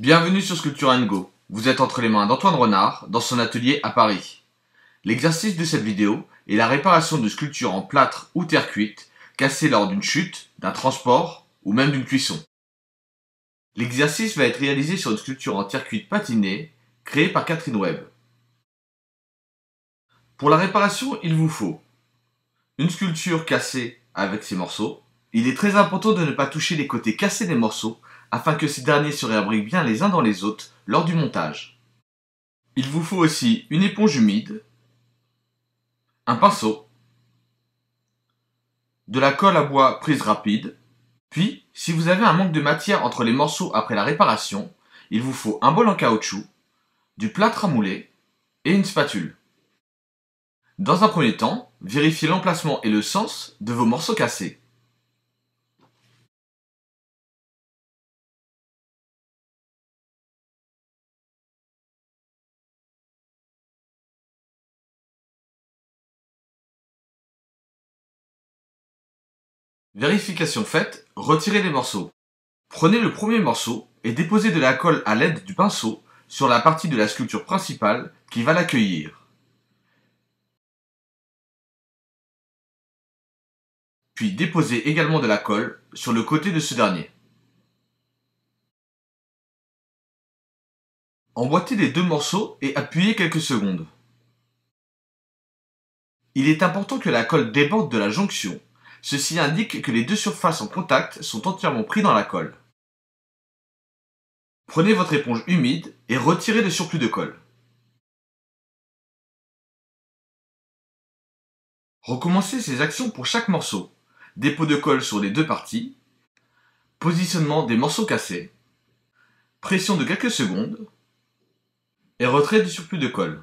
Bienvenue sur Sculpture Go. Vous êtes entre les mains d'Antoine Renard dans son atelier à Paris. L'exercice de cette vidéo est la réparation de sculptures en plâtre ou terre cuite cassées lors d'une chute, d'un transport ou même d'une cuisson. L'exercice va être réalisé sur une sculpture en terre cuite patinée créée par Catherine Webb. Pour la réparation, il vous faut une sculpture cassée avec ses morceaux. Il est très important de ne pas toucher les côtés cassés des morceaux afin que ces derniers se réabriquent bien les uns dans les autres lors du montage. Il vous faut aussi une éponge humide, un pinceau, de la colle à bois prise rapide, puis, si vous avez un manque de matière entre les morceaux après la réparation, il vous faut un bol en caoutchouc, du plâtre à mouler et une spatule. Dans un premier temps, vérifiez l'emplacement et le sens de vos morceaux cassés. Vérification faite, retirez les morceaux. Prenez le premier morceau et déposez de la colle à l'aide du pinceau sur la partie de la sculpture principale qui va l'accueillir. Puis déposez également de la colle sur le côté de ce dernier. Emboîtez les deux morceaux et appuyez quelques secondes. Il est important que la colle déborde de la jonction Ceci indique que les deux surfaces en contact sont entièrement prises dans la colle. Prenez votre éponge humide et retirez le surplus de colle. Recommencez ces actions pour chaque morceau. Dépôt de colle sur les deux parties, positionnement des morceaux cassés, pression de quelques secondes et retrait du surplus de colle.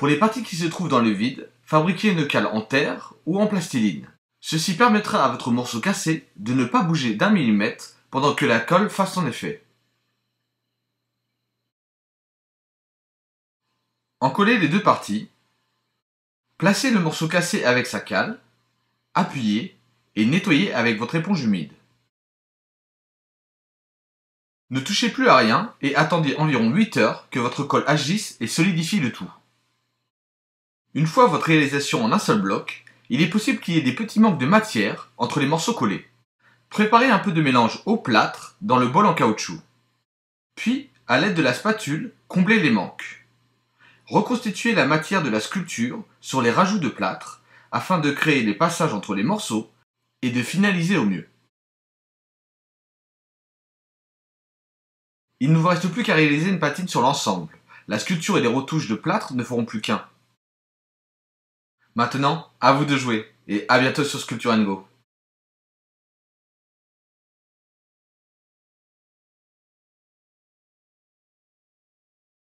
Pour les parties qui se trouvent dans le vide, fabriquez une cale en terre ou en plastiline. Ceci permettra à votre morceau cassé de ne pas bouger d'un millimètre pendant que la colle fasse son effet. Encollez les deux parties, placez le morceau cassé avec sa cale, appuyez et nettoyez avec votre éponge humide. Ne touchez plus à rien et attendez environ 8 heures que votre colle agisse et solidifie le tout. Une fois votre réalisation en un seul bloc, il est possible qu'il y ait des petits manques de matière entre les morceaux collés. Préparez un peu de mélange au plâtre dans le bol en caoutchouc. Puis, à l'aide de la spatule, comblez les manques. Reconstituez la matière de la sculpture sur les rajouts de plâtre afin de créer les passages entre les morceaux et de finaliser au mieux. Il ne vous reste plus qu'à réaliser une patine sur l'ensemble. La sculpture et les retouches de plâtre ne feront plus qu'un. Maintenant, à vous de jouer, et à bientôt sur Sculpture Go.